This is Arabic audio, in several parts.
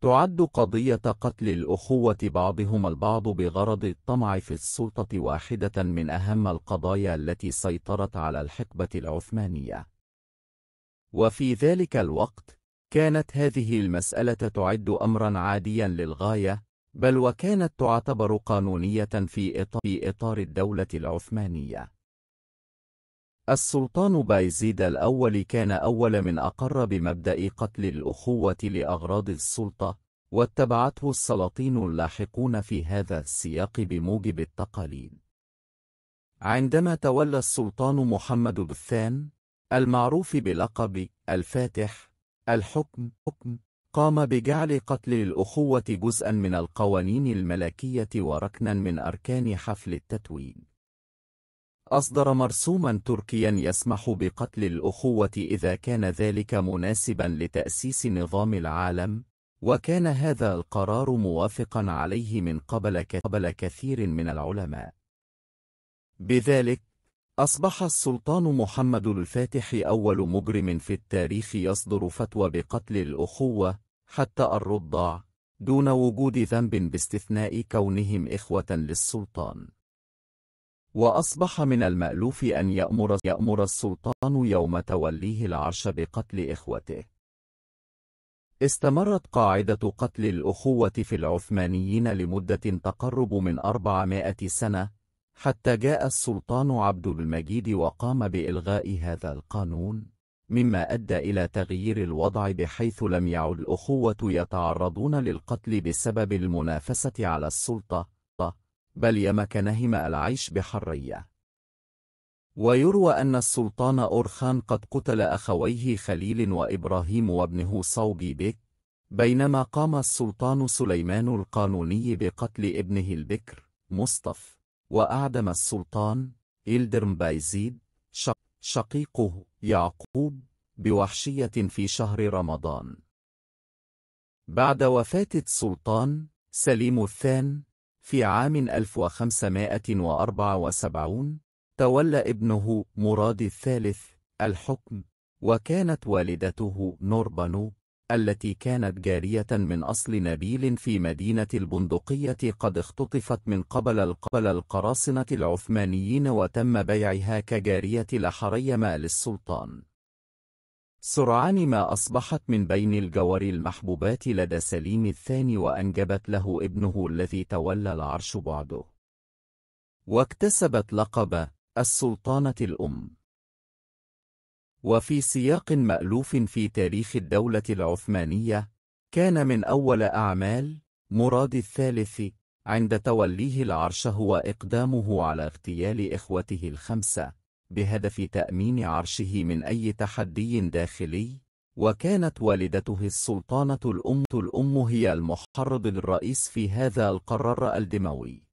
تعد قضية قتل الأخوة بعضهم البعض بغرض الطمع في السلطة واحدة من أهم القضايا التي سيطرت على الحقبة العثمانية. وفي ذلك الوقت، كانت هذه المسألة تعد أمرًا عاديًا للغاية، بل وكانت تعتبر قانونية في إطار الدولة العثمانية. السلطان بايزيد الأول كان أول من أقر بمبدأ قتل الأخوة لأغراض السلطة، واتبعته السلاطين اللاحقون في هذا السياق بموجب التقاليد. عندما تولى السلطان محمد الثان، المعروف بلقب الفاتح، الحكم، قام بجعل قتل الأخوة جزءا من القوانين الملكية وركنا من أركان حفل التتويج. أصدر مرسوما تركيا يسمح بقتل الأخوة إذا كان ذلك مناسبا لتأسيس نظام العالم وكان هذا القرار موافقا عليه من قبل قبل كثير من العلماء بذلك أصبح السلطان محمد الفاتح أول مجرم في التاريخ يصدر فتوى بقتل الأخوة حتى الرضع دون وجود ذنب باستثناء كونهم إخوة للسلطان وأصبح من المألوف أن يأمر, يأمر السلطان يوم توليه العرش بقتل إخوته استمرت قاعدة قتل الأخوة في العثمانيين لمدة تقرب من 400 سنة حتى جاء السلطان عبد المجيد وقام بإلغاء هذا القانون مما أدى إلى تغيير الوضع بحيث لم يعد الأخوة يتعرضون للقتل بسبب المنافسة على السلطة بل يمكنهما العيش بحرية ويروى أن السلطان أورخان قد قتل أخويه خليل وإبراهيم وابنه صوبي بك بينما قام السلطان سليمان القانوني بقتل ابنه البكر مصطف وأعدم السلطان إلدرم بايزيد شق شقيقه يعقوب بوحشية في شهر رمضان بعد وفاة السلطان سليم الثان في عام 1574 تولى ابنه مراد الثالث الحكم وكانت والدته نوربانو التي كانت جارية من أصل نبيل في مدينة البندقية قد اختطفت من قبل القبل القراصنة العثمانيين وتم بيعها كجارية لحريم للسلطان سرعان ما أصبحت من بين الجوار المحبوبات لدى سليم الثاني وأنجبت له ابنه الذي تولى العرش بعده واكتسبت لقب السلطانة الأم وفي سياق مألوف في تاريخ الدولة العثمانية كان من أول أعمال مراد الثالث عند توليه العرش هو إقدامه على اغتيال إخوته الخمسة بهدف تأمين عرشه من أي تحدي داخلي وكانت والدته السلطانة الأم الأم هي المحرض الرئيس في هذا القرار الدموي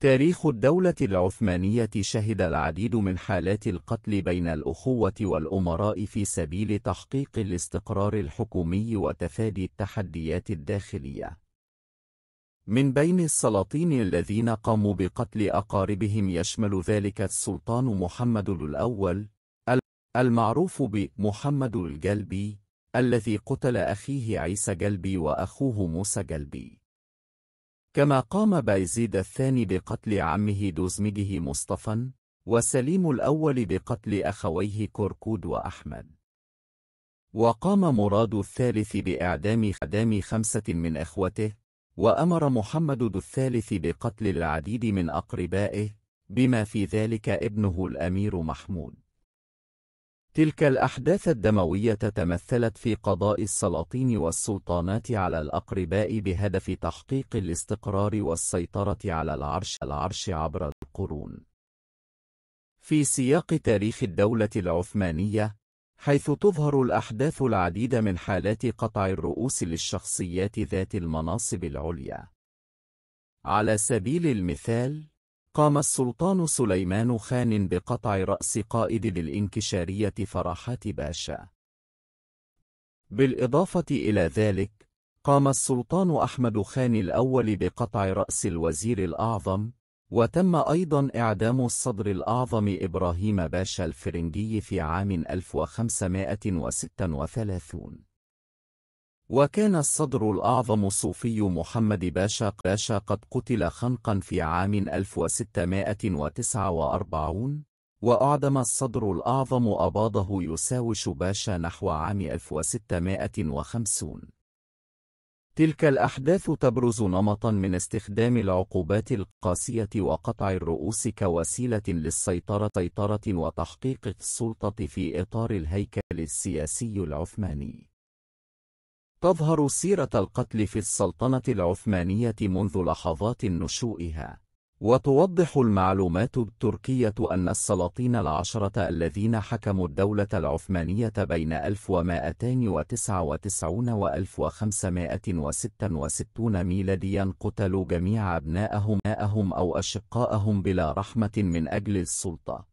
تاريخ الدولة العثمانية شهد العديد من حالات القتل بين الأخوة والأمراء في سبيل تحقيق الاستقرار الحكومي وتفادي التحديات الداخلية من بين السلاطين الذين قاموا بقتل أقاربهم يشمل ذلك السلطان محمد الأول المعروف بمحمد الجلبي الذي قتل أخيه عيسى جلبي وأخوه موسى جلبي كما قام بايزيد الثاني بقتل عمه دوزمجه مصطفى وسليم الأول بقتل أخويه كركود وأحمد وقام مراد الثالث بإعدام خمسة من أخوته وأمر محمد الثالث بقتل العديد من أقربائه بما في ذلك ابنه الأمير محمود تلك الأحداث الدموية تمثلت في قضاء السلاطين والسلطانات على الأقرباء بهدف تحقيق الاستقرار والسيطرة على العرش, العرش عبر القرون في سياق تاريخ الدولة العثمانية حيث تظهر الأحداث العديد من حالات قطع الرؤوس للشخصيات ذات المناصب العليا. على سبيل المثال، قام السلطان سليمان خان بقطع رأس قائد للإنكشارية فرحات باشا. بالإضافة إلى ذلك، قام السلطان أحمد خان الأول بقطع رأس الوزير الأعظم وتم أيضا إعدام الصدر الأعظم إبراهيم باشا الفرنجي في عام 1536 وكان الصدر الأعظم الصوفي محمد باشا باشا قد قتل خنقا في عام 1649 وأعدم الصدر الأعظم أباضه يساوش باشا نحو عام 1650 تلك الأحداث تبرز نمطا من استخدام العقوبات القاسية وقطع الرؤوس كوسيلة للسيطرة سيطرة وتحقيق السلطة في إطار الهيكل السياسي العثماني. تظهر سيرة القتل في السلطنة العثمانية منذ لحظات نشوئها وتوضح المعلومات التركية أن السلاطين العشرة الذين حكموا الدولة العثمانية بين 1299 و 1566 ميلاديا قتلوا جميع أبنائهم أو أشقائهم بلا رحمة من أجل السلطة.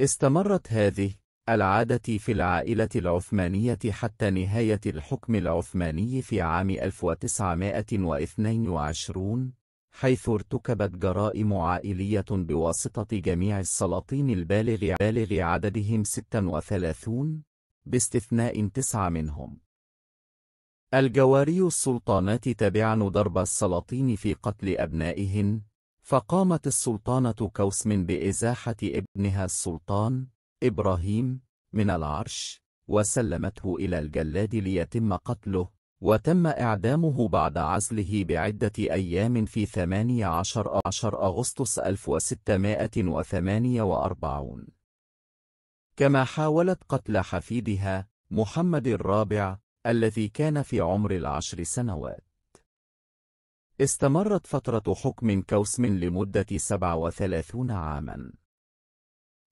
استمرت هذه العادة في العائلة العثمانية حتى نهاية الحكم العثماني في عام 1922 حيث ارتكبت جرائم عائلية بواسطة جميع السلاطين البالغ بالغ عددهم 36 باستثناء تسعة منهم الجواري السلطانات تبعن ضرب السلاطين في قتل أبنائهن فقامت السلطانة كوسم بإزاحة ابنها السلطان إبراهيم من العرش وسلمته إلى الجلاد ليتم قتله وتم إعدامه بعد عزله بعدة أيام في 18 أغسطس 1648 كما حاولت قتل حفيدها محمد الرابع الذي كان في عمر العشر سنوات استمرت فترة حكم كوسم لمدة 37 عاما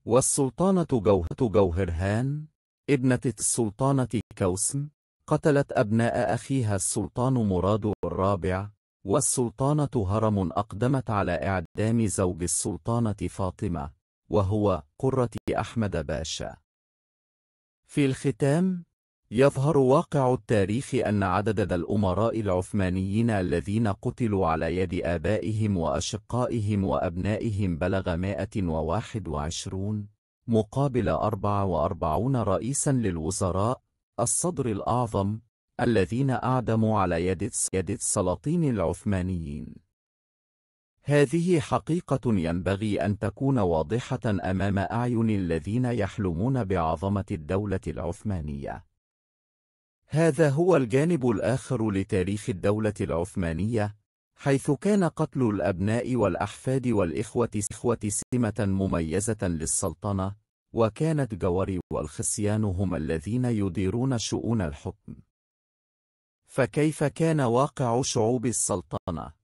والسلطانة جوهر جوهرهان ابنة السلطانة كوسم قتلت أبناء أخيها السلطان مراد الرابع والسلطانة هرم أقدمت على إعدام زوج السلطانة فاطمة وهو قرة أحمد باشا في الختام يظهر واقع التاريخ أن عدد الأمراء العثمانيين الذين قتلوا على يد آبائهم وأشقائهم وأبنائهم بلغ 121 مقابل 44 رئيسا للوزراء الصدر الأعظم الذين أعدموا على يد السلاطين العثمانيين هذه حقيقة ينبغي أن تكون واضحة أمام أعين الذين يحلمون بعظمة الدولة العثمانية. هذا هو الجانب الآخر لتاريخ الدولة العثمانية، حيث كان قتل الأبناء والأحفاد والإخوة سمة مميزة للسلطنة، وكانت جواري والخسيان هم الذين يديرون شؤون الحكم فكيف كان واقع شعوب السلطنة